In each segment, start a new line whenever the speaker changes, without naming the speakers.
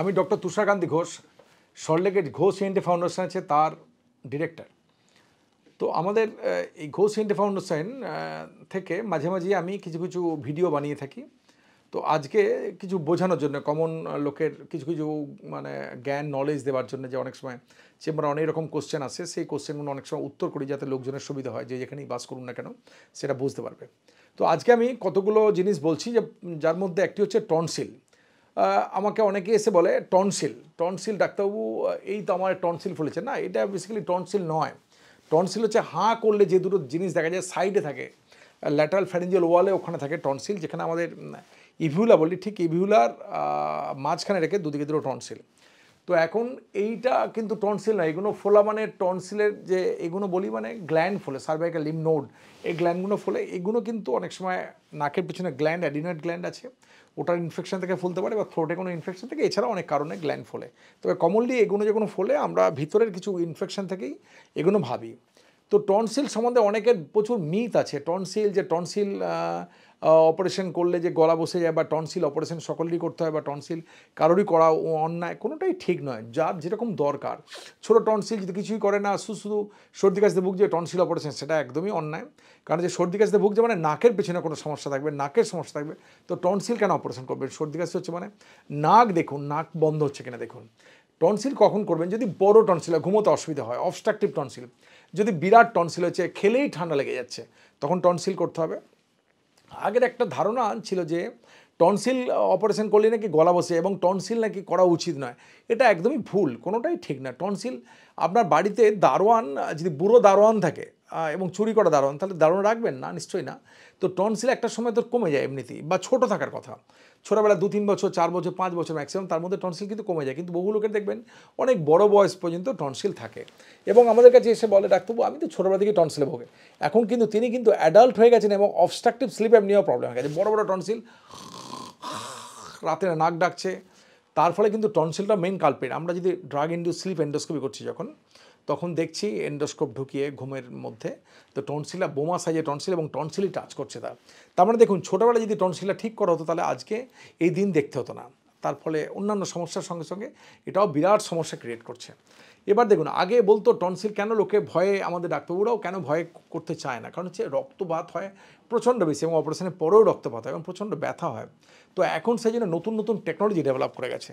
আমি ডক্টর তুষারকান্তি ঘোষ সল্টলেকের ঘোষ ইন্ডি ফাউন্ডেশন আছে তার ডিরেক্টর তো আমাদের এই ঘোষ ইন্ডি ফাউন্ডেশন থেকে মাঝে মাঝে আমি কিছু কিছু ভিডিও বানিয়ে থাকি তো আজকে কিছু বোঝানোর জন্য কমন লোকের কিছু কিছু মানে জ্ঞান নলেজ দেওয়ার জন্য যে অনেক সময় চেম্বারে অনেক রকম কোশ্চেন আসে সেই কোশ্চেনগুলো অনেক সময় উত্তর করি যাতে লোকজনের সুবিধা হয় যে যেখানেই বাস করুন না কেন সেটা বুঝতে পারবে তো আজকে আমি কতগুলো জিনিস বলছি যে যার মধ্যে একটি হচ্ছে টনসিল আমাকে অনেকে এসে বলে টনসিল টনসিল ডাক্তারবাবু এই তো আমার টনসিল ফুলেছে না এটা বেসিক্যালি টনসিল নয় টনসিল হচ্ছে হাঁ করলে যে দুটো জিনিস দেখা যায় সাইডে থাকে ল্যাটারাল ফ্যারেঞ্জিয়াল ওয়ালে ওখানে থাকে টনসিল যেখানে আমাদের ইভিউলা বলি ঠিক ইভিউলার মাঝখানে রেখে দুদিকে দুটো টনসিল তো এখন এইটা কিন্তু টনসিল নয় এগুলো ফোলা মানে টনসিলের যে এগুলো বলি মানে গ্ল্যান্ড ফোলে সার্ভাইকাল লিমনোড এই গ্ল্যান্ডগুলো ফোলে এগুলো কিন্তু অনেক সময় নাকের পিছনে গ্ল্যান্ড অ্যাডিনয়েড গ্ল্যান্ড আছে ওটার ইনফেকশন থেকে ফুলতে পারে বা থ্রোটে কোনো ইনফেকশন থেকে এছাড়া অনেক কারণে গ্ল্যান্ড ফোলে তবে কমনলি এগুলো যেগুলো ফোলে আমরা ভিতরের কিছু ইনফেকশন থেকেই এগুলো ভাবি তো টনসিল সম্বন্ধে অনেকের প্রচুর মিথ আছে টনসিল যে টনসিল অপারেশন করলে যে গলা বসে যায় বা টনসিল অপারেশন সকলেরই করতে হয় বা টনসিল কারোরই করা অন্যায় কোনোটাই ঠিক নয় যার যেরকম দরকার ছোটো টনসিল যদি কিছুই করে না শুধু শুধু সর্দি কাশতে যে টনসিল অপারেশন সেটা একদমই অন্যায় কারণ যে সর্দি কাশতে ভুগছে মানে নাকের পেছনে কোনো সমস্যা থাকবে নাকের সমস্যা থাকবে তো টনসিল কেন অপারেশন করবেন সর্দি কাশি হচ্ছে মানে নাক দেখুন নাক বন্ধ হচ্ছে কিনা দেখুন টনসিল কখন করবেন যদি বড় টনসিল ঘুমোতে অসুবিধা হয় অবস্ট্রাকটিভ টনসিল যদি বিরাট টনসিল হচ্ছে খেলেই ঠান্ডা লেগে যাচ্ছে তখন টনসিল করতে হবে আগের একটা ধারণা ছিল যে টনসিল অপারেশন করলে নাকি গলা বসে এবং টনসিল নাকি করা উচিত নয় এটা একদমই ভুল কোনোটাই ঠিক না টনসিল আপনার বাড়িতে দারোয়ান যদি বুড়ো দারোয়ান থাকে এবং চুরি করা দারুণ তাহলে দারুণ রাখবেন না নিশ্চয়ই না তো টনসিল একটা সময় তো কমে যায় এমনিতেই বা ছোট থাকার কথা ছোটোবেলা দু তিন বছর চার বছর পাঁচ বছর ম্যাক্সিমাম তার মধ্যে টনসিল কিন্তু কমে যায় কিন্তু বহু লোকের দেখবেন অনেক বড় বয়স পর্যন্ত টনসিল থাকে এবং আমাদের কাছে এসে বলে ডাক্তারবাবু আমি তো ছোটোবেলা থেকে টনসিলে ভোগে এখন কিন্তু তিনি কিন্তু অ্যাডাল্ট হয়ে গেছেন এবং অবস্ট্রাকটিভ স্লিপ নিয়েও প্রবলেম হয়ে গেছে বড় বড় টনসিল রাতে নাক ডাকছে তার ফলে কিন্তু টনসিলটা মেন কালপেট আমরা যদি ড্রাগ ইন্ডু স্লিপ এন্ডোস্কোপি করছি যখন তখন দেখছি এন্ডোস্কোপ ঢুকিয়ে ঘুমের মধ্যে তো টনসিলা বোমা সাইজে টনসিল এবং টনসিলই টাচ করছে তার তার মানে দেখুন ছোটোবেলায় যদি টনসিলা ঠিক করা হতো তাহলে আজকে এই দিন দেখতে হতো না তার ফলে অন্যান্য সমস্যার সঙ্গে সঙ্গে এটাও বিরাট সমস্যা ক্রিয়েট করছে এবার দেখুন আগে বলতো টনসিল কেন লোকে ভয়ে আমাদের ডাক্তারবাবুরাও কেন ভয়ে করতে চায় না কারণ হচ্ছে রক্তপাত হয় প্রচণ্ড বেশি এবং অপারেশনের পরেও রক্তপাত হয় এবং প্রচণ্ড ব্যথা হয় তো এখন সেই জন্য নতুন নতুন টেকনোলজি ডেভেলপ করে গেছে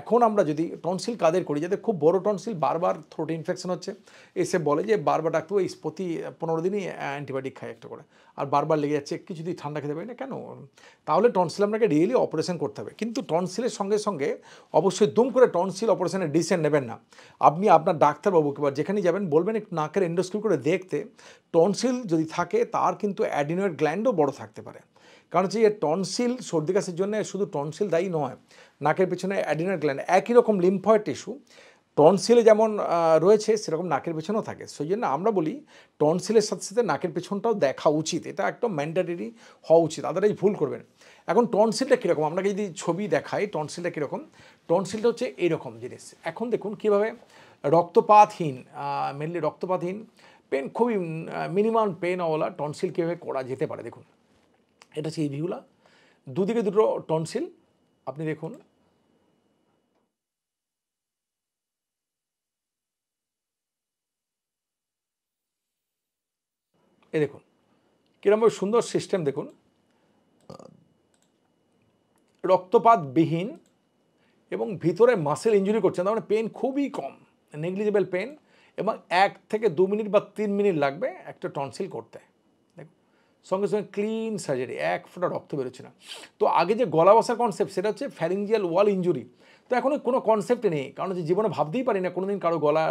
এখন আমরা যদি টনসিল কাদের করি যাতে খুব বড় টনসিল বারবার থ্রোট ইনফেকশন হচ্ছে এসে বলে যে বারবার ডাক্তার এই প্রতি পনেরো দিনই অ্যান্টিবায়োটিক খায় একটা করে আর বারবার লেগে যাচ্ছে যদি ঠান্ডা খেতে পারি না কেন তাহলে টনসিল আপনাকে রিয়েলি অপারেশন করতে হবে কিন্তু টনসিলের সঙ্গে সঙ্গে অবশ্যই দুম করে টনসিল অপারেশনের ডিসিশন নেবেন না আপনি আপনার ডাক্তারবাবুকে বা যেখানে যাবেন বলবেন একটু নাকের এন্ডোস্কোপি করে দেখতে টনসিল যদি থাকে তার কিন্তু অ্যাডিনয়েড গ্ল্যান্ডও বড় থাকতে পারে কারণ হচ্ছে টনসিল সর্দি কাশির জন্য শুধু টনসিল দায়ী নয় নাকের পেছনে অ্যাডিনয়েড গ্ল্যান্ড একই রকম লিম্ফয়েড টিস্যু টনসিলে যেমন রয়েছে সেরকম নাকের পেছনেও থাকে সেই জন্য আমরা বলি টনসিলের সাথে সাথে নাকের পেছনটাও দেখা উচিত এটা একটা ম্যান্ডেটরি হওয়া উচিত আদারাই ভুল করবেন এখন টনসিলটা কীরকম আপনাকে যদি ছবি দেখাই টনসিলটা কীরকম টনসিলটা হচ্ছে এরকম জিনিস এখন দেখুন কীভাবে রক্তপাতহীন মেনলি রক্তপাতহীন পেন খুবই মিনিমাম পেন ওলা টনসিল কীভাবে করা যেতে পারে দেখুন এটা হচ্ছে ভিউলা দুদিকে দুটো টনসিল আপনি দেখুন এ দেখুন কীরকম সুন্দর সিস্টেম দেখুন রক্তপাতবিহীন এবং ভিতরে মাসেল ইঞ্জুরি করছেন তার মানে পেন খুবই কম নেগলিজেবল পেন এবং এক থেকে দু মিনিট বা তিন মিনিট লাগবে একটা টনসিল করতে দেখো সঙ্গে সঙ্গে ক্লিন সার্জারি এক ফোটা রক্ত বেরোচ্ছে না তো আগে যে গলা বসার কনসেপ্ট সেটা হচ্ছে ফ্যারিঞ্জিয়াল ওয়াল ইঞ্জুরি তো এখনও কোনো কনসেপ্ট নেই কারণ হচ্ছে জীবনে ভাবতেই পারি না কোনো দিন কারো গলা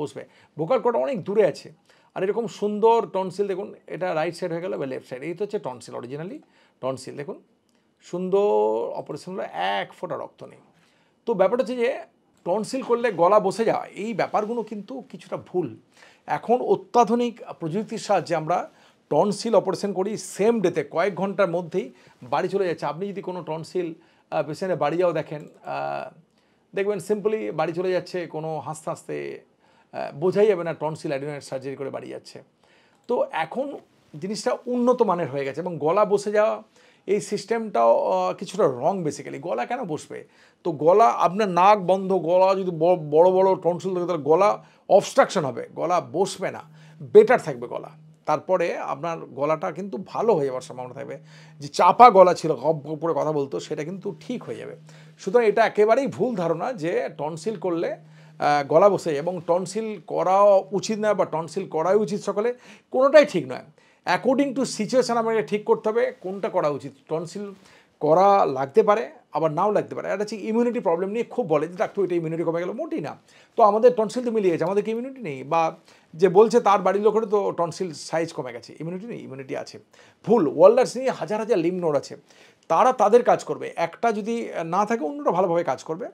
বসবে ভোকাল কোটা অনেক দূরে আছে আর এরকম সুন্দর টনসিল দেখুন এটা রাইট সাইড হয়ে গেল বা লেফট সাইড এই তো হচ্ছে টনসিল অরিজিনালি টনসিল দেখুন সুন্দর অপারেশন হলো এক ফোটা রক্ত নেই তো ব্যাপারটা হচ্ছে যে টনসিল করলে গলা বসে যাওয়া এই ব্যাপারগুলো কিন্তু কিছুটা ভুল এখন অত্যাধুনিক প্রযুক্তির সাহায্যে আমরা টনসিল অপারেশন করি সেম ডেতে কয়েক ঘন্টার মধ্যেই বাড়ি চলে যাচ্ছে আপনি যদি কোনো টনসিল পেশেন্টে বাড়ি যাও দেখেন দেখবেন সিম্পলি বাড়ি চলে যাচ্ছে কোনো হাসতে হাসতে বোঝাই যাবে না টনসিল অ্যাডিনাইট সার্জারি করে বাড়ি যাচ্ছে তো এখন জিনিসটা উন্নত মানের হয়ে গেছে এবং গলা বসে যাওয়া এই সিস্টেমটাও কিছুটা রং বেসিক্যালি গলা কেন বসবে তো গলা আপনার নাক বন্ধ গলা যদি বড় বড় টনসিল থাকে তাহলে গলা অবস্ট্রাকশন হবে গলা বসবে না বেটার থাকবে গলা তারপরে আপনার গলাটা কিন্তু ভালো হয়ে যাওয়ার সম্ভাবনা থাকবে যে চাপা গলা ছিল করে কথা বলতো সেটা কিন্তু ঠিক হয়ে যাবে সুতরাং এটা একেবারেই ভুল ধারণা যে টনসিল করলে গলা বসে এবং টনসিল করা উচিত নয় বা টনসিল করাই উচিত সকলে কোনোটাই ঠিক নয় অ্যাকর্ডিং টু সিচুয়েশান আমাকে ঠিক করতে হবে কোনটা করা উচিত টনসিল করা লাগতে পারে আবার নাও লাগতে পারে এটা হচ্ছে ইমিউনিটি প্রবলেম নিয়ে খুব বলে যে ডাক্তার এটা ইমিউনিটি কমে গেলো মোটেই না তো আমাদের টনসিল তো মিলিয়ে গেছে আমাদের কি ইমিউনিটি নেই বা যে বলছে তার বাড়ির লোকের তো টনসিল সাইজ কমে গেছে ইমিউনিটি নেই ইমিউনিটি আছে ভুল ওয়ার্ল্ডার্স নিয়ে হাজার হাজার লিম নোড আছে তারা তাদের কাজ করবে একটা যদি না থাকে অন্যরা ভালোভাবে কাজ করবে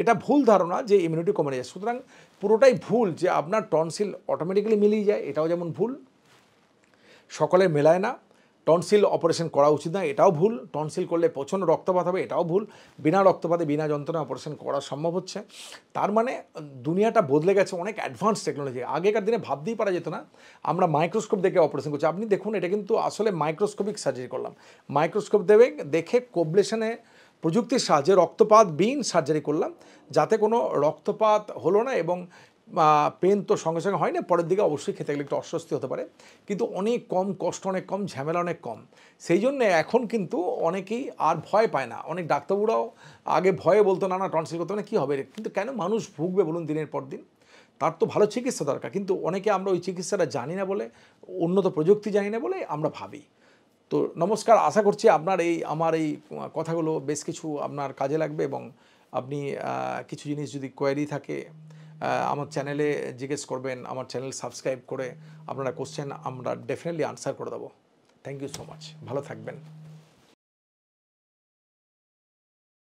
এটা ভুল ধারণা যে ইমিউনিটি কমে যায় সুতরাং পুরোটাই ভুল যে আপনার টনসিল অটোমেটিক্যালি মিলিয়ে যায় এটাও যেমন ভুল সকলে মেলায় না টনসিল অপারেশন করা উচিত না এটাও ভুল টনসিল করলে প্রচণ্ড রক্তপাত হবে এটাও ভুল বিনা রক্তপাতে বিনা যন্ত্রণা অপারেশন করা সম্ভব হচ্ছে তার মানে দুনিয়াটা বদলে গেছে অনেক অ্যাডভান্স টেকনোলজি আগেকার দিনে ভাবতেই পারা যেত না আমরা মাইক্রোস্কোপ দেখে অপারেশন করছি আপনি দেখুন এটা কিন্তু আসলে মাইক্রোস্কোপিক সার্জারি করলাম মাইক্রোস্কোপ দেবে দেখে কোবলেশনে প্রযুক্তির সাহায্যে রক্তপাত বিন সার্জারি করলাম যাতে কোনো রক্তপাত হলো না এবং পেন তো সঙ্গে সঙ্গে হয় না পরের দিকে অবশ্যই খেতে গেলে একটু অস্বস্তি হতে পারে কিন্তু অনেক কম কষ্ট অনেক কম ঝামেলা অনেক কম সেই জন্য এখন কিন্তু অনেকেই আর ভয় পায় না অনেক ডাক্তারবাবুরাও আগে ভয়ে বলতো না না টনসিল করতে না কী হবে কিন্তু কেন মানুষ ভুগবে বলুন দিনের পর দিন তার তো ভালো চিকিৎসা দরকার কিন্তু অনেকে আমরা ওই চিকিৎসাটা জানি না বলে উন্নত প্রযুক্তি জানি না বলে আমরা ভাবি তো নমস্কার আশা করছি আপনার এই আমার এই কথাগুলো বেশ কিছু আপনার কাজে লাগবে এবং আপনি কিছু জিনিস যদি কোয়ারি থাকে আমার চ্যানেলে জিজ্ঞেস করবেন আমার চ্যানেল সাবস্ক্রাইব করে আপনারা কোশ্চেন আমরা ডেফিনেটলি আনসার করে দেবো থ্যাংক ইউ সো মাচ ভালো থাকবেন